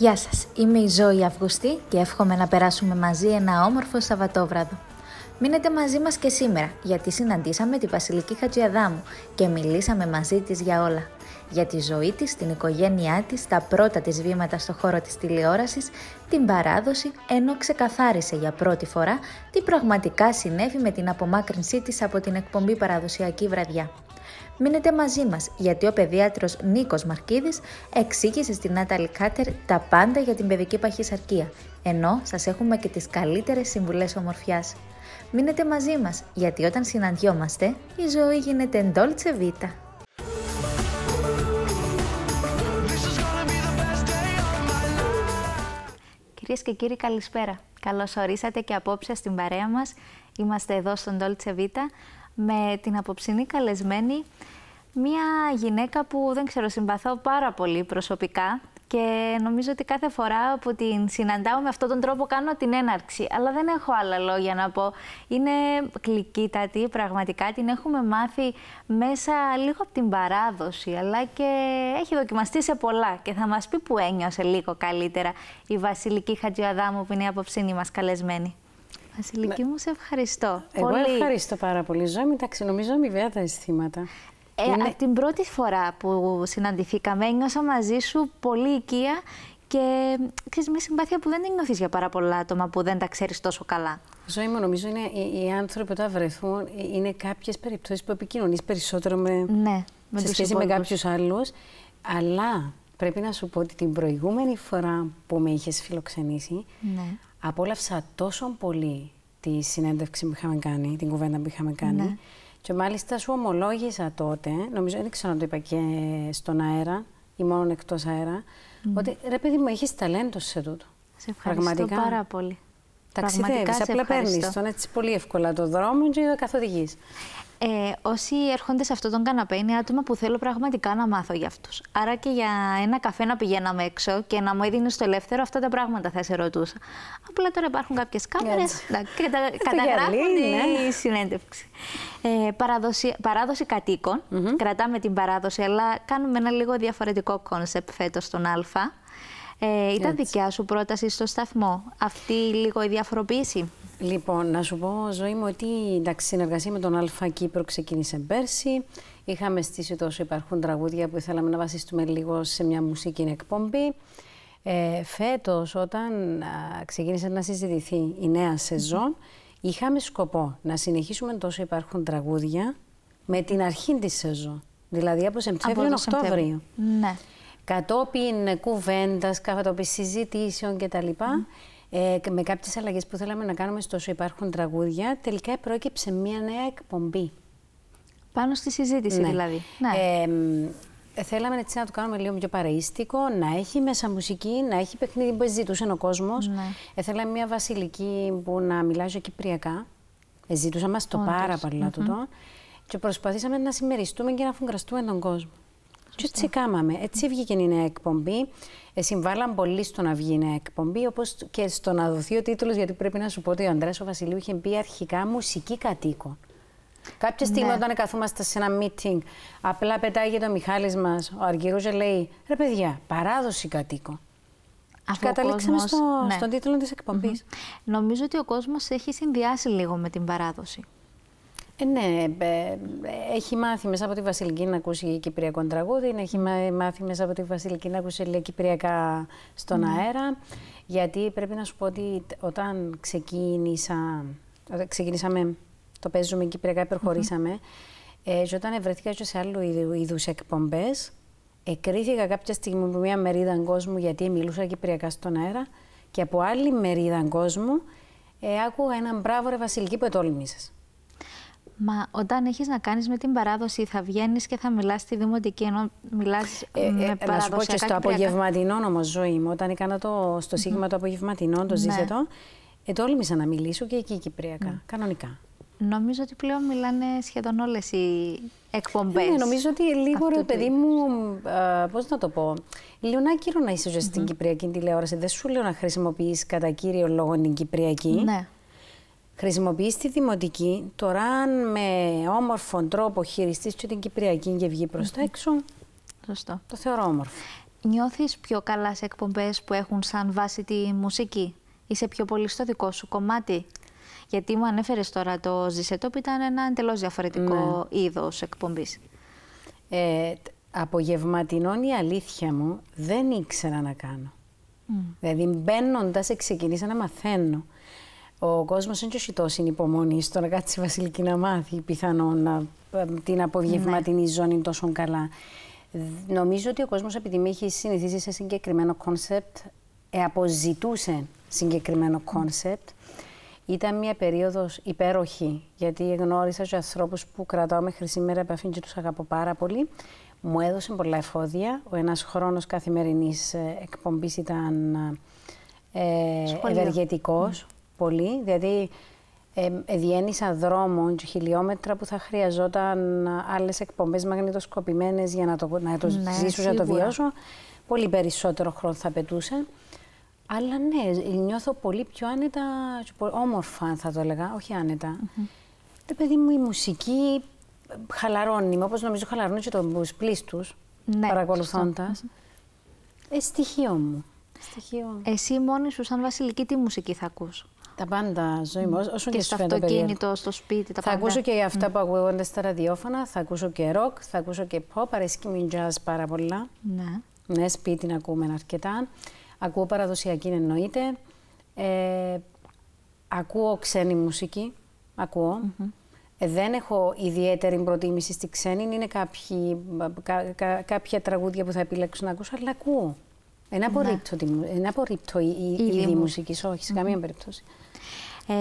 Γεια σας, είμαι η Ζώη Αυγουστή και εύχομαι να περάσουμε μαζί ένα όμορφο Σαββατόβραδο. Μείνετε μαζί μας και σήμερα, γιατί συναντήσαμε τη Βασιλική Χατζιαδάμου και μιλήσαμε μαζί της για όλα. Για τη ζωή της, την οικογένειά της, τα πρώτα της βήματα στο χώρο της τηλεόρασης, την παράδοση, ενώ ξεκαθάρισε για πρώτη φορά τι πραγματικά συνέβη με την απομάκρυνσή της από την εκπομπή «Παραδοσιακή βραδιά». Μείνετε μαζί μας γιατί ο παιδίατρος Νίκος Μαρκίδης εξήγησε στην Νάταλη Κάτερ τα πάντα για την παιδική παχυσαρκία, ενώ σας έχουμε και τις καλύτερες συμβουλές ομορφιάς. Μείνετε μαζί μας γιατί όταν συναντιόμαστε η ζωή γίνεται εντόλτσε βίτα. Κυρίες και κύριοι καλησπέρα. Καλώς ορίσατε και απόψε στην παρέα μας. Είμαστε εδώ στον Dolce Vita με την απόψινή καλεσμένη Μία γυναίκα που δεν ξέρω, συμπαθώ πάρα πολύ προσωπικά και νομίζω ότι κάθε φορά που την συναντάω με αυτόν τον τρόπο κάνω την έναρξη. Αλλά δεν έχω άλλα λόγια να πω. Είναι κλικίτατη, πραγματικά την έχουμε μάθει μέσα λίγο από την παράδοση, αλλά και έχει δοκιμαστεί σε πολλά και θα μας πει που ένιωσε λίγο καλύτερα η Βασιλική Χατζιαδάμου που είναι η απόψινή μας καλεσμένη. Βασιλική ναι. μου, σε ευχαριστώ. Εγώ ευχαριστώ πάρα πολύ. Ζω εντάξει, νομίζω αμοιβαία τα αισθήματα. Ε, Από την πρώτη φορά που συναντηθήκαμε ένιωσα μαζί σου πολύ οικία και ξέρεις, μια συμπάθεια που δεν νιώθεις για πάρα πολλά άτομα που δεν τα ξέρεις τόσο καλά. Ζωή μου, νομίζω είναι οι άνθρωποι όταν βρεθούν, ε, είναι κάποιες περιπτώσεις που επικοινωνείς περισσότερο με, ναι, με σε σχέση με κάποιους άλλους. Αλλά πρέπει να σου πω ότι την προηγούμενη φορά που με είχες φιλοξενήσει, ναι. απόλαυσα τόσο πολύ τη συνέντευξη που είχαμε κάνει, την κουβέντα που είχαμε κάνει. Ναι και μάλιστα σου ομολόγησα τότε, νομίζω δεν ξέρω αν το είπα και στον αέρα ή μόνο εκτός αέρα, ότι ρε παιδί μου, έχεις ταλέντος σε τούτο. Σε ευχαριστώ Πραγματικά. πάρα πολύ. Ταξιδεύεις, απλά παίρνεις τον έτσι πολύ εύκολα το δρόμο και καθοδηγείς ε, όσοι έρχονται σε αυτόν τον καναπέ είναι άτομα που θέλω πραγματικά να μάθω για αυτούς. Άρα και για ένα καφέ να πηγαίναμε έξω και να μου έδινες στο ελεύθερο, αυτά τα πράγματα θα σε ρωτούσα. Απλά τώρα υπάρχουν κάποιες κάμερες και τα καταγράφουν ναι. συνέντευξη. Ε, παράδοση, κατοίκων. Κρατάμε την παράδοση, αλλά κάνουμε ένα λίγο διαφορετικό κόνσεπτ φέτος στον Α. Ε, ήταν δικιά σου πρόταση στο σταθμό αυτή λίγο η διαφοροποίηση. Λοιπόν, να σου πω, ζωή μου, ότι η συνεργασία με τον Αλφα Κύπρο ξεκίνησε πέρσι. Είχαμε στήσει τόσο υπάρχουν τραγούδια που ήθελαμε να βασιστούμε λίγο σε μια μουσική εκπομπή. Ε, φέτος, όταν ξεκίνησε να συζητηθεί η νέα σεζόν, είχαμε σκοπό να συνεχίσουμε τόσο υπάρχουν τραγούδια με την αρχή της σεζόν. Δηλαδή από Σεπτέμβριο-Οκτώβριο. Ναι. Κατόπιν κουβέντας, κατόπιν συζητήσεων κτλ. Ε, με κάποιες αλλαγές που θέλαμε να κάνουμε στο όσο υπάρχουν τραγούδια, τελικά πρόκειψε μία νέα εκπομπή. Πάνω στη συζήτηση ναι. δηλαδή. Ναι. Ε, θέλαμε έτσι να το κάνουμε λίγο πιο παραίστικο, να έχει μέσα μουσική, να έχει παιχνίδι που ζητούσε ο κόσμος. Ναι. Ε, θέλαμε μία βασιλική που να μιλάει κυπριακά. Ε, ζητούσαμε το πάρα πολύ mm -hmm. Και προσπαθήσαμε να συμμεριστούμε και να φουγκραστούμε τον κόσμο. Και έτσι κάμαμε. Έτσι βγήκε η νέα εκπομπή. Ε, πολύ στο να βγει η νέα εκπομπή, όπως και στο να δοθεί ο τίτλος, γιατί πρέπει να σου πω ότι ο Αντρέα Βασιλείου είχε μπει αρχικά μουσική κατοίκων. Κάποια ναι. στιγμή, ναι. όταν καθόμαστε σε ένα meeting, απλά πετάγεται ο Μιχάλης μας, ο Αργυρούζε λέει «Ρε παιδιά, παράδοση κατοίκων». Αφού καταλήξαμε κόσμος... στο... Ναι. στον τίτλο της εκπομπής. Νομίζω ότι ο κόσμος έχει συνδυάσει λίγο με την παράδοση. Ε, ναι, έχει μάθει μέσα από τη Βασιλική να ακούσει κυπριακό τραγούδι, έχει μάθει μέσα από τη Βασιλική να ακούσει λέει, κυπριακά στον ναι. αέρα. Γιατί πρέπει να σου πω ότι όταν ξεκίνησα, όταν ξεκίνησαμε το παίζουμε κυπριακά, υπερχωρήσαμε, mm ε, και όταν βρεθήκα και σε άλλου είδου εκπομπές, εκρίθηκα κάποια στιγμή από μια μερίδα κόσμου γιατί μιλούσα κυπριακά στον αέρα και από άλλη μερίδα κόσμου ε, άκουγα έναν μπράβο Βασιλική που ετόλμησες. Μα όταν έχεις να κάνεις με την παράδοση, θα βγαίνεις και θα μιλάς στη Δημοτική, ενώ μιλάς. Ε, ε, με ε, να σου πω και στο απογευματινό όμως ζωή μου, όταν έκανα το, στο σίγμα mm. του το ζήσετο, ναι. ε, να μιλήσω και εκεί κυπριακά, κανονικά. Νομίζω ότι πλέον μιλάνε σχεδόν όλες οι εκπομπές. Ε, ναι, νομίζω ότι λίγο ρε παιδί μου. Πώς να το πω. Λίγο να κύριο να είσαι mm στην κυπριακή τηλεόραση. Δεν σου λέω να χρησιμοποιείς κατά κύριο λόγο την κυπριακή. Ναι χρησιμοποιείς τη δημοτική, τώρα αν με όμορφον τρόπο χειριστείς και την Κυπριακή και βγει προς τα έξω, Σωστό. το θεωρώ όμορφο. Νιώθεις πιο καλά σε εκπομπές που έχουν σαν βάση τη μουσική. Είσαι πιο πολύ στο δικό σου κομμάτι. Γιατί μου ανέφερες τώρα το ζησετό που ήταν ένα εντελώς διαφορετικό ναι. είδος εκπομπής. Ε, απογευματινών η αλήθεια μου δεν ήξερα να κάνω. Δηλαδή μπαίνοντας, ξεκινήσα να μαθαίνω ο κόσμος είναι και τόση στην υπομονή στο να κάτσει η Βασιλική να μάθει πιθανόν να, ε, την απογευματινή ναι. ζώνη τόσο καλά. Νομίζω ότι ο κόσμος, επειδή με είχε συνηθίσει σε συγκεκριμένο κόνσεπτ, ε, αποζητούσε συγκεκριμένο κόνσεπτ. Ήταν μια περίοδος υπέροχη, γιατί γνώρισα του ανθρώπους που κρατάω μέχρι σήμερα επαφή και τους αγαπώ πάρα πολύ. Μου έδωσε πολλά εφόδια. Ο ένας χρόνος καθημερινής ε, εκπομπής ήταν ε, ευεργετικός. Mm. Ναι πολύ. Δηλαδή, ε, διένυσα δρόμο χιλιόμετρα που θα χρειαζόταν άλλες εκπομπές μαγνητοσκοπημένες για να το, να το ναι, ζήσω, σίγουρα. να το βιώσω. Πολύ περισσότερο χρόνο θα πετούσε. Αλλά ναι, νιώθω πολύ πιο άνετα, όμορφα θα το έλεγα, όχι άνετα. Mm -hmm. Το παιδί μου η μουσική ε, χαλαρώνει, όπως νομίζω χαλαρώνει και τους πλήστους, ναι, παρακολουθώντας. Ε, στοιχείο μου. Εσύ μόνη σου σαν βασιλική τι μουσική θα ακούς. Τα πάντα, ζωή μου, όσο και, και στο αυτοκίνητο, στο σπίτι, τα θα πάντα. Θα ακούσω και αυτά mm. που ακούγονται στα ραδιόφωνα, θα ακούσω και ροκ, θα ακούσω και pop, αρέσει μην jazz πάρα πολλά. Ναι. Ναι, σπίτι να ακούμε αρκετά. Ακούω παραδοσιακή, εννοείται. Ε, ακούω ξένη μουσική, ακούω. Mm -hmm. ε, δεν έχω ιδιαίτερη προτίμηση στη ξένη, είναι κάποιοι, κα, κα, κάποια τραγούδια που θα επιλέξω να ακούσω, αλλά ακούω. Ένα ε, ναι. ε, απορρίπτω, η, η, η μουσική, όχι, σε καμία περίπτωση. Ε,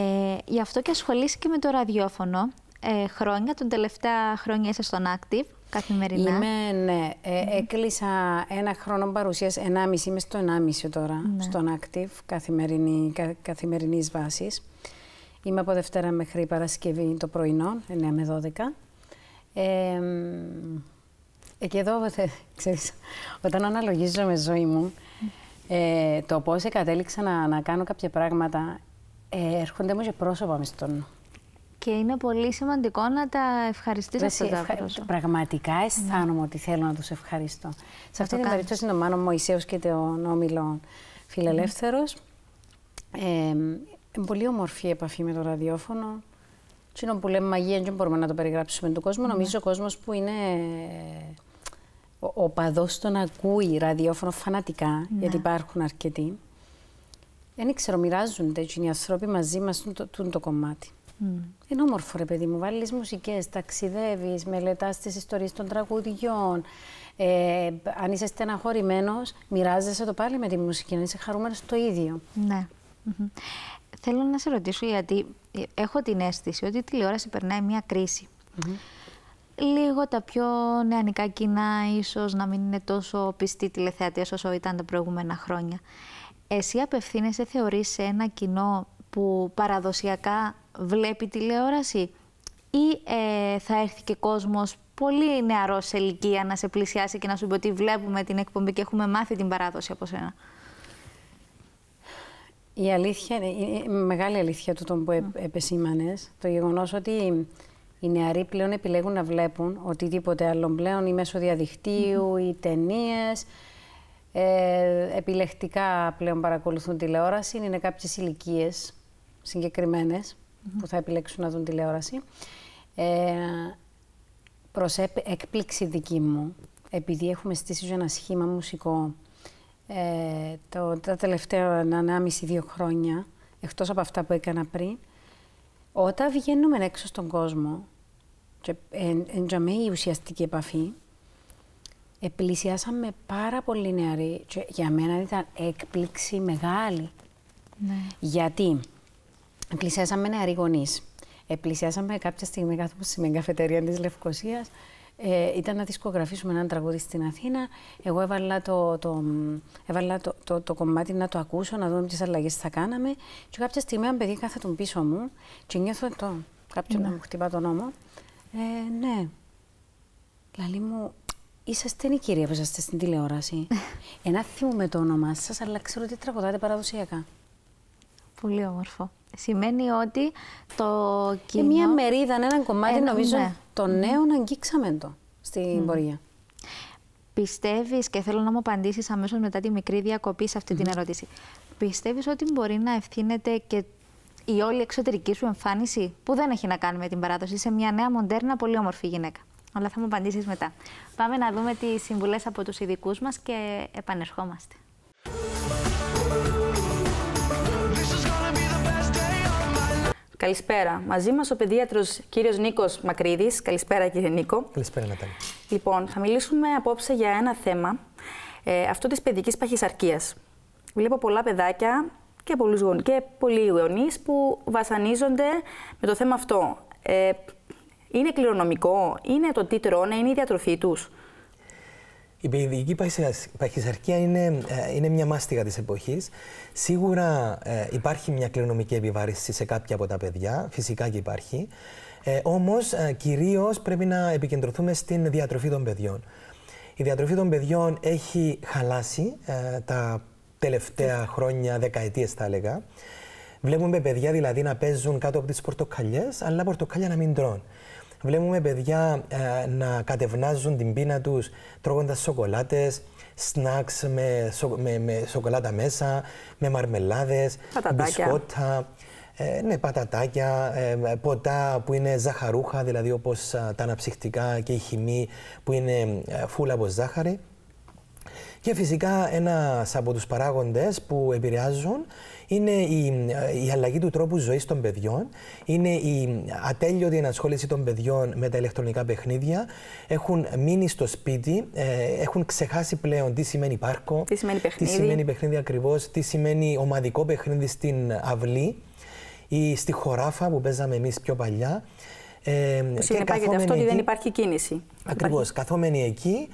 γι' αυτό και ασχολείσαι και με το ραδιόφωνο ε, χρόνια, τον τελευταία χρόνια είσαι στον Active. Καθημερινά. Είμαι, ναι. Ε, mm -hmm. Έκλεισα ένα χρόνο παρουσίας, ενάμιση, είμαι στο ενάμιση τώρα, ναι. στον Active, καθημερινή, κα, καθημερινής βάσης. Είμαι από Δευτέρα μέχρι Παρασκευή το πρωινό, 9 με 12. ε, και εδώ, ξέρεις, όταν αναλογίζω με ζωή μου, ε, το πώς κατέληξα να, να κάνω κάποια πράγματα ε, έρχονται όμως και πρόσωπα με στον και είναι πολύ σημαντικό να τα ευχαριστήσω αυτά τα πρόσωπα. Πραγματικά ναι. αισθάνομαι mm. ότι θέλω να τους ευχαριστώ. Σε αυτή την περίπτωση είναι ο Μάνο Μωυσέος και το Όμιλο Φιλελεύθερο. Mm. Ε, πολύ ομορφή επαφή με το ραδιόφωνο. Τι είναι που λέμε μαγεία, δεν μπορούμε να το περιγράψουμε του κόσμου. Mm. Νομίζω ο κόσμος που είναι ο, ο παδός τον ακούει ραδιόφωνο φανατικά, ναι. γιατί υπάρχουν αρκετοί. Δεν ξέρω, μοιράζονται έτσι οι άνθρωποι μαζί μας το, το, το κομμάτι. Mm. Είναι όμορφο, ρε παιδί μου. Βάλεις μουσικές, ταξιδεύεις, μελετάς τις ιστορίες των τραγουδιών. Ε, αν είσαι στεναχωρημένος, μοιράζεσαι το πάλι με τη μουσική. να είσαι χαρούμενος, το ίδιο. Ναι. Mm -hmm. Θέλω να σε ρωτήσω, γιατί ε, έχω την αίσθηση ότι η τηλεόραση περνάει μια κρίση. Mm -hmm. Λίγο τα πιο νεανικά κοινά ίσως να μην είναι τόσο πιστοί τηλεθεατές όσο ήταν τα προηγούμενα χρόνια. Εσύ απευθύνεσαι, θεωρείς, σε ένα κοινό που παραδοσιακά βλέπει τηλεόραση ή ε, θα έρθει και κόσμος πολύ νεαρός σε ηλικία να σε πλησιάσει και να σου πει ότι βλέπουμε την εκπομπή και έχουμε μάθει την παράδοση από σένα. Η αλήθεια, η μεγάλη αλήθεια του τον που επεσήμανες, το γεγονός ότι οι νεαροί πλέον επιλέγουν να βλέπουν οτιδήποτε άλλο πλέον, ή μέσω διαδικτύου, mm -hmm. ταινίες ε, επιλεκτικά πλέον παρακολουθούν τηλεόραση. Είναι κάποιες ηλικίες συγκεκριμένες που θα επιλέξουν να δουν τηλεόραση. Ε, προς έκπληξη δική μου, επειδή έχουμε στήσει ένα σχήμα μουσικό ε, το, τα τελευταία 1,5-2 χρόνια, εκτός από αυτά που έκανα πριν, όταν βγαίνουμε έξω στον κόσμο, και εν, η ουσιαστική επαφή, Επλησιάσαμε πάρα πολύ νεαροί και για μένα ήταν έκπληξη μεγάλη. Ναι. Γιατί πλησιάσαμε νεαροί γονείς. Επλησιάσαμε κάποια στιγμή κάθομαι στην Μεγκαφετέρια της Λευκοσίας. Ε, ήταν να δισκογραφήσουμε έναν τραγούδι στην Αθήνα. Εγώ έβαλα το, το, έβαλα το, το, κομμάτι να το ακούσω, να δούμε ποιες αλλαγές θα κάναμε. Και κάποια στιγμή, ένα παιδί τον πίσω μου και νιώθω το, κάποιον να ναι. μου χτυπά τον νόμο. Ε, ναι. Λαλή μου, είσαστε η κυρία που είσαστε στην τηλεόραση. Ένα με το όνομά σας, αλλά ξέρω ότι τραγουδάτε παραδοσιακά. Πολύ όμορφο. Σημαίνει ότι το ε, κοινό... Ναι, ε, μια μερίδα, ένα κομμάτι, νομίζω, ναι. νέο νέων αγγίξαμε το στην mm. πορεία. Πιστεύεις, και θέλω να μου απαντήσεις αμέσως μετά τη μικρή διακοπή σε αυτή την ερώτηση. Πιστεύεις ότι μπορεί να ευθύνεται και η όλη εξωτερική σου εμφάνιση που δεν έχει να κάνει με την παράδοση σε μια νέα μοντέρνα πολύ όμορφη γυναίκα αλλά θα μου απαντήσεις μετά. Πάμε να δούμε τις συμβουλές από τους ειδικούς μας και επανερχόμαστε. Καλησπέρα. Μαζί μας ο παιδίατρος κύριος Νίκος Μακρύδης. Καλησπέρα, κύριε Νίκο. Καλησπέρα, Νατάλη. Λοιπόν, θα μιλήσουμε απόψε για ένα θέμα, ε, αυτό της παιδικής παχυσαρκίας. Βλέπω πολλά παιδάκια και πολλούς πολλοί γονείς που βασανίζονται με το θέμα αυτό. Ε, είναι κληρονομικό, είναι το τι τρώνε, είναι η διατροφή τους. Η περιοδική παχυσαρκία είναι, ε, είναι μια μάστιγα της εποχής. Σίγουρα ε, υπάρχει μια κληρονομική επιβάρηση σε κάποια από τα παιδιά, φυσικά και υπάρχει. Ε, όμως ε, κυρίως πρέπει να επικεντρωθούμε στην διατροφή των παιδιών. Η διατροφή των παιδιών έχει χαλάσει ε, τα τελευταία χρόνια, δεκαετίες θα έλεγα. Βλέπουμε παιδιά δηλαδή να παίζουν κάτω από τις πορτοκαλιές, αλλά πορτοκάλια να μην τρώνε. Βλέπουμε παιδιά ε, να κατευνάζουν την πείνα τους τρώγοντας σοκολάτες, σνακς με, σοκολάτα μέσα, με μαρμελάδες, μπισκότα. Ε, ναι, πατατάκια, ε, ποτά που είναι ζαχαρούχα, δηλαδή όπως ε, τα αναψυχτικά και η χυμή που είναι φούλα από ζάχαρη. Και φυσικά ένα από τους παράγοντες που επηρεάζουν είναι η, ε, η αλλαγή του τρόπου ζωής των παιδιών, είναι η ατέλειωτη ενασχόληση των παιδιών με τα ηλεκτρονικά παιχνίδια. Έχουν μείνει στο σπίτι, ε, έχουν ξεχάσει πλέον τι σημαίνει πάρκο, τι σημαίνει παιχνίδι, τι σημαίνει παιχνίδι ακριβώς, τι σημαίνει ομαδικό παιχνίδι στην αυλή ή στη χωράφα που παίζαμε εμείς πιο παλιά. Ε, που συνεπάγεται αυτό ότι δεν υπάρχει κίνηση. Ακριβώς. Καθόμενοι εκεί,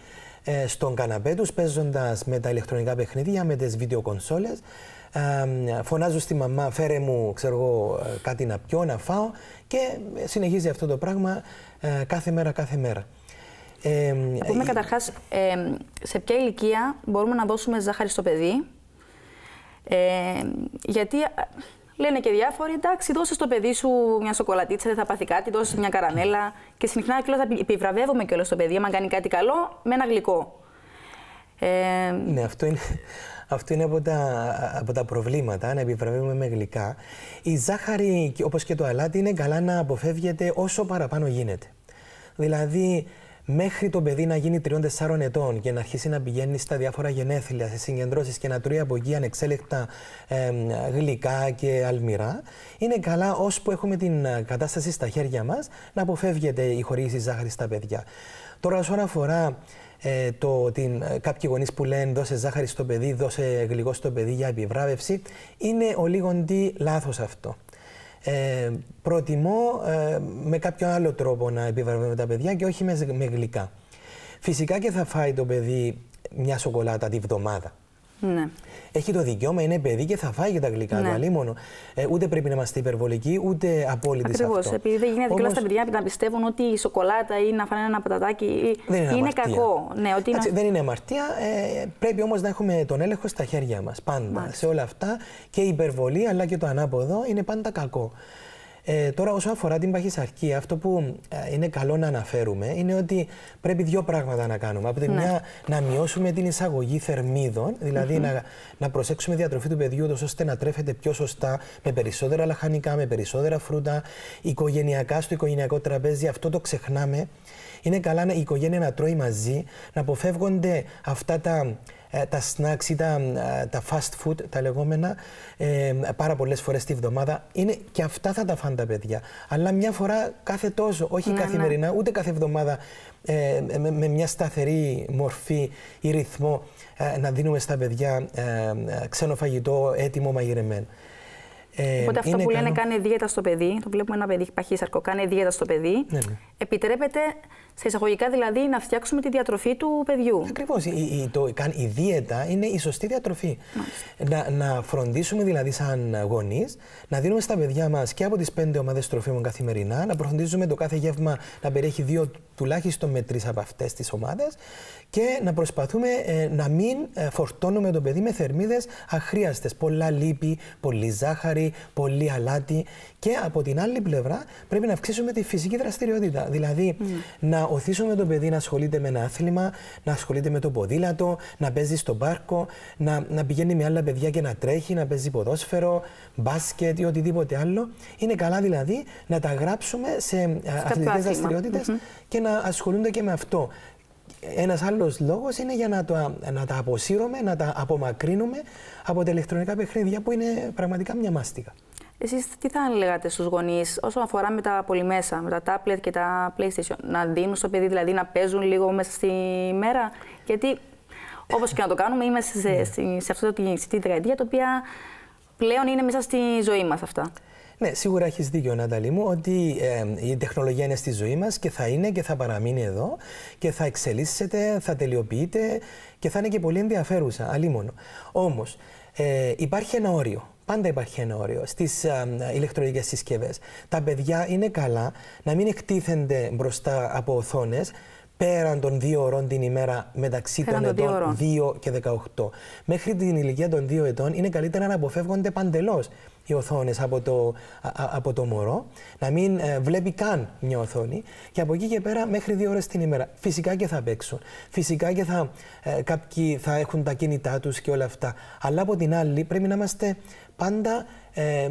ε, στον καναπέ τους, παίζοντας με τα ηλεκτρονικά παιχνίδια, με τις βιντεοκονσόλες. Φωνάζω στη μαμά, φέρε μου ξέρω εγώ, ε, κάτι να πιω, να φάω και ε, συνεχίζει αυτό το πράγμα κάθε μέρα, κάθε μέρα. Ε, να πούμε καταρχάς, σε ποια ηλικία μπορούμε να δώσουμε ζάχαρη στο παιδί, γιατί λένε και διάφοροι, εντάξει, δώσε στο παιδί σου μια σοκολατίτσα, δεν θα πάθει κάτι, δώσε μια καραμέλα Και συχνά και θα επιβραβεύουμε όλο το παιδί, άμα κάνει κάτι καλό, με ένα γλυκό. Ε, ναι, αυτό είναι, αυτό είναι από, τα, από τα προβλήματα, να επιβραβεύουμε με γλυκά. Η ζάχαρη, όπως και το αλάτι, είναι καλά να αποφεύγεται όσο παραπάνω γίνεται. Δηλαδή, μέχρι το παιδί να γίνει 3-4 ετών και να αρχίσει να πηγαίνει στα διάφορα γενέθλια, σε συγκεντρώσεις και να τρώει από εκεί ανεξέλεκτα γλυκά και αλμυρά, είναι καλά ώσπου έχουμε την ε, κατάσταση στα χέρια μας να αποφεύγεται η χορήγηση ζάχαρη στα παιδιά. Τώρα, όσον αφορά ε, το, ε, κάποιοι γονείς που λένε δώσε ζάχαρη στο παιδί, δώσε γλυκό στο παιδί για επιβράβευση, είναι ο λίγοντή λάθος αυτό. Ε, προτιμώ ε, με κάποιο άλλο τρόπο να επιβραβεύω τα παιδιά και όχι με, με γλυκά. Φυσικά και θα φάει το παιδί μια σοκολάτα τη βδομάδα. Ναι. Έχει το δικαίωμα, είναι παιδί και θα φάει και τα γλυκά ναι. του. Αλίμονο. Ε, ούτε πρέπει να είμαστε υπερβολικοί, ούτε απόλυτοι σε αυτό. Ακριβώ. Επειδή δεν γίνεται Όμως... στα παιδιά να πιστεύουν ότι η σοκολάτα ή να φάνε ένα πατατάκι είναι, κακό. Ναι, ότι είναι... δεν είναι αμαρτία. Ε, πρέπει όμως να έχουμε τον έλεγχο στα χέρια μας. Πάντα. Σε όλα αυτά και η υπερβολή αλλά και το ανάποδο είναι πάντα κακό. Ε, τώρα, όσο αφορά την παχυσαρκία, αυτό που ε, είναι καλό να αναφέρουμε είναι ότι πρέπει δύο πράγματα να κάνουμε. Από τη ναι. μια, να μειώσουμε την εισαγωγή θερμίδων, δηλαδή να, να προσέξουμε διατροφή του παιδιού, τόσο, ώστε να τρέφεται πιο σωστά, με περισσότερα λαχανικά, με περισσότερα φρούτα, οικογενειακά στο οικογενειακό τραπέζι. Αυτό το ξεχνάμε είναι καλά η οικογένεια να τρώει μαζί, να αποφεύγονται αυτά τα ε, τα snacks ή ε, τα, fast food, τα λεγόμενα, ε, πάρα πολλές φορές τη βδομάδα. Είναι και αυτά θα τα φάνε τα παιδιά. Αλλά μια φορά κάθε τόσο, όχι ναι, καθημερινά, ναι. ούτε κάθε εβδομάδα με, μια σταθερή μορφή ή ρυθμό να δίνουμε στα παιδιά ξένο φαγητό έτοιμο μαγειρεμένο. Ε, Οπότε αυτό που λένε κάνει δίαιτα στο παιδί, το βλέπουμε ένα παιδί έχει παχύσαρκο, κάνει δίαιτα στο παιδί, ναι, ναι, επιτρέπεται σε εισαγωγικά δηλαδή να φτιάξουμε τη διατροφή του παιδιού. Ακριβώς. Η, η, η δίαιτα είναι η σωστή διατροφή. Να, να φροντίσουμε δηλαδή σαν γονείς, να δίνουμε στα παιδιά μας και από τις πέντε ομάδες τροφίμων καθημερινά, να προφροντίζουμε το κάθε γεύμα να περιέχει δύο τουλάχιστον με τρει από αυτές τις ομάδες και να προσπαθούμε ε, να μην ε, φορτώνουμε το παιδί με θερμίδες αχρίαστες. Πολλά λίπη, πολύ ζάχαρη πολύ αλάτι. Και από την άλλη πλευρά πρέπει να αυξήσουμε τη φυσική δραστηριότητα. Δηλαδή ναι. να οθήσουμε το παιδί να ασχολείται με ένα άθλημα, να ασχολείται με το ποδήλατο, να παίζει στο πάρκο, να, να πηγαίνει με άλλα παιδιά και να τρέχει, να παίζει ποδόσφαιρο, μπάσκετ ή οτιδήποτε άλλο. Είναι καλά δηλαδή να τα γράψουμε σε ε, αθλητικέ δραστηριότητε και να ασχολούνται και με αυτό. Ένας άλλος λόγος είναι για να, να τα αποσύρουμε, να τα απομακρύνουμε από τα ηλεκτρονικά παιχνίδια που είναι πραγματικά μια μάστιγα. Εσείς τι θα λέγατε στους γονείς όσον αφορά με τα πολυμέσα, με τα tablet και τα PlayStation, να δίνουν στο παιδί δηλαδή να παίζουν λίγο μέσα στη μέρα. Γιατί όπως και να το κάνουμε, είμαστε σε, ναι. σε, σε αυτή τη δεκαετία, τα οποία πλέον είναι μέσα στη ζωή μας αυτά. Ναι, σίγουρα έχεις δίκιο, Ναταλή μου, ότι η τεχνολογία είναι στη ζωή μας και θα είναι και θα παραμείνει εδώ και θα εξελίσσεται, θα τελειοποιείται και θα είναι και πολύ ενδιαφέρουσα, αλίμονο. Όμως, ε, υπάρχει ένα όριο. Πάντα υπάρχει ένα όριο στις ηλεκτρονικές συσκευές. Τα παιδιά είναι καλά να μην εκτίθενται μπροστά από οθόνες πέραν των δύο ώρων την ημέρα μεταξύ πέραν των ετών 2 και 18. Μέχρι την ηλικία των 2 ετών είναι καλύτερα να αποφεύγονται παντελώς οι οθόνες από, το, από το μωρό, να μην ε, βλέπει καν μια οθόνη και από εκεί και πέρα μέχρι δύο ώρες την ημέρα. Φυσικά και θα παίξουν. Φυσικά και θα, ε, κάποιοι θα έχουν τα κινητά τους και όλα αυτά. Αλλά από την άλλη πρέπει να είμαστε πάντα ε, ε,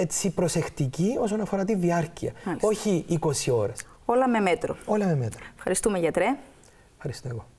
έτσι προσεκτικοί όσον αφορά τη διάρκεια. Όχι 20 ώρες. Όλα με μέτρο. Όλα με μέτρο. Ευχαριστούμε, γιατρέ. Ευχαριστώ εγώ.